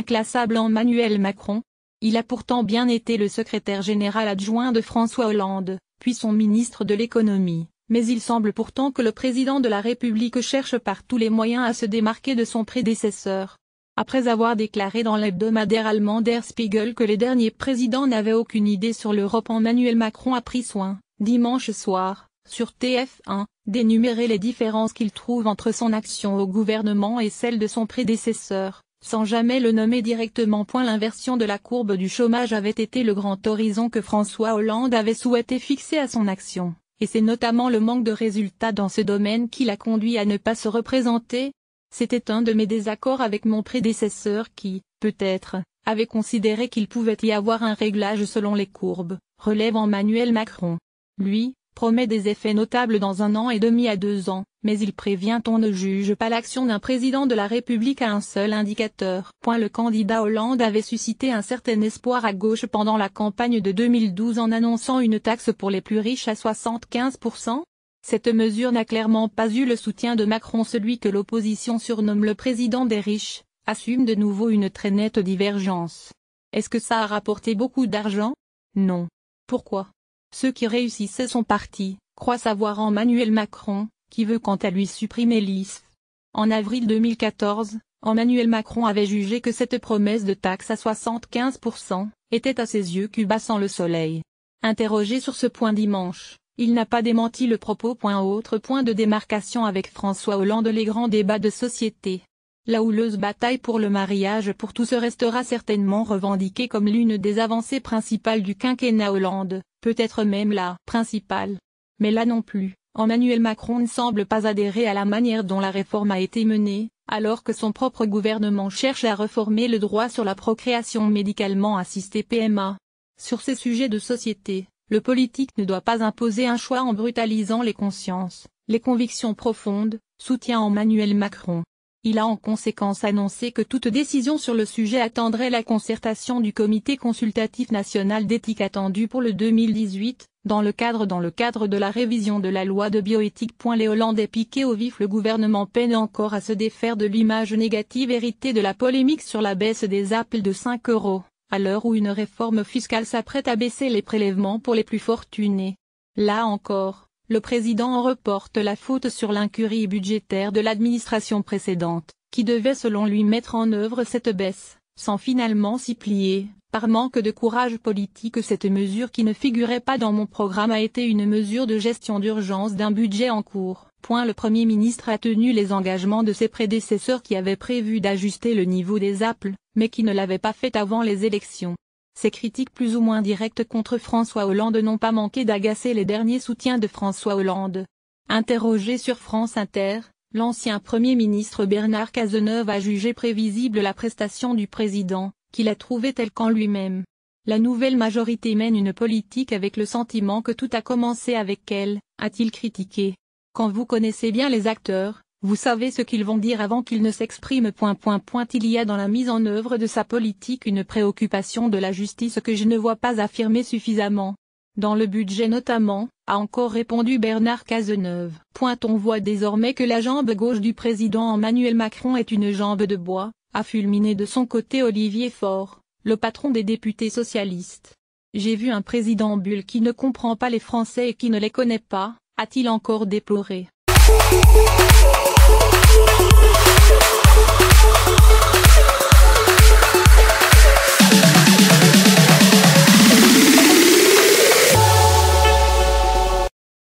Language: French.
inclassable en Manuel Macron. Il a pourtant bien été le secrétaire général adjoint de François Hollande, puis son ministre de l'économie, mais il semble pourtant que le président de la République cherche par tous les moyens à se démarquer de son prédécesseur. Après avoir déclaré dans l'hebdomadaire allemand Der Spiegel que les derniers présidents n'avaient aucune idée sur l'Europe, Emmanuel Macron a pris soin, dimanche soir, sur TF1, d'énumérer les différences qu'il trouve entre son action au gouvernement et celle de son prédécesseur. Sans jamais le nommer directement. L'inversion de la courbe du chômage avait été le grand horizon que François Hollande avait souhaité fixer à son action, et c'est notamment le manque de résultats dans ce domaine qui l'a conduit à ne pas se représenter. C'était un de mes désaccords avec mon prédécesseur qui, peut-être, avait considéré qu'il pouvait y avoir un réglage selon les courbes, relève Emmanuel Macron. Lui, promet des effets notables dans un an et demi à deux ans, mais il prévient on ne juge pas l'action d'un président de la République à un seul indicateur. Point le candidat Hollande avait suscité un certain espoir à gauche pendant la campagne de 2012 en annonçant une taxe pour les plus riches à 75%. Cette mesure n'a clairement pas eu le soutien de Macron celui que l'opposition surnomme le président des riches, assume de nouveau une très nette divergence. Est-ce que ça a rapporté beaucoup d'argent Non. Pourquoi Ceux qui réussissaient sont partis, croient savoir en Manuel Macron, qui veut quant à lui supprimer l'ISF. En avril 2014, Emmanuel Macron avait jugé que cette promesse de taxe à 75% était à ses yeux Cuba sans le soleil. Interrogé sur ce point dimanche, il n'a pas démenti le propos. Point autre point de démarcation avec François Hollande les grands débats de société. La houleuse bataille pour le mariage pour tous se restera certainement revendiquée comme l'une des avancées principales du quinquennat Hollande, peut-être même la principale. Mais là non plus, Emmanuel Macron ne semble pas adhérer à la manière dont la réforme a été menée, alors que son propre gouvernement cherche à reformer le droit sur la procréation médicalement assistée PMA. Sur ces sujets de société, le politique ne doit pas imposer un choix en brutalisant les consciences, les convictions profondes, soutient Emmanuel Macron. Il a en conséquence annoncé que toute décision sur le sujet attendrait la concertation du Comité consultatif national d'éthique attendu pour le 2018, dans le cadre dans le cadre de la révision de la loi de bioéthique. Les Hollandais piqués au vif le gouvernement peine encore à se défaire de l'image négative héritée de la polémique sur la baisse des appels de 5 euros, à l'heure où une réforme fiscale s'apprête à baisser les prélèvements pour les plus fortunés. Là encore, le président en reporte la faute sur l'incurie budgétaire de l'administration précédente, qui devait selon lui mettre en œuvre cette baisse, sans finalement s'y plier. Par manque de courage politique cette mesure qui ne figurait pas dans mon programme a été une mesure de gestion d'urgence d'un budget en cours. Point le Premier ministre a tenu les engagements de ses prédécesseurs qui avaient prévu d'ajuster le niveau des apples, mais qui ne l'avaient pas fait avant les élections. Ces critiques plus ou moins directes contre François Hollande n'ont pas manqué d'agacer les derniers soutiens de François Hollande. Interrogé sur France Inter, l'ancien Premier ministre Bernard Cazeneuve a jugé prévisible la prestation du président, qu'il a trouvé telle qu'en lui-même. La nouvelle majorité mène une politique avec le sentiment que tout a commencé avec elle, a-t-il critiqué. Quand vous connaissez bien les acteurs, vous savez ce qu'ils vont dire avant qu'ils ne s'expriment. Point, point, point. Il y a dans la mise en œuvre de sa politique une préoccupation de la justice que je ne vois pas affirmée suffisamment. Dans le budget notamment, a encore répondu Bernard Cazeneuve. Point, on voit désormais que la jambe gauche du président Emmanuel Macron est une jambe de bois, a fulminé de son côté Olivier Faure, le patron des députés socialistes. J'ai vu un président Bull qui ne comprend pas les Français et qui ne les connaît pas, a-t-il encore déploré.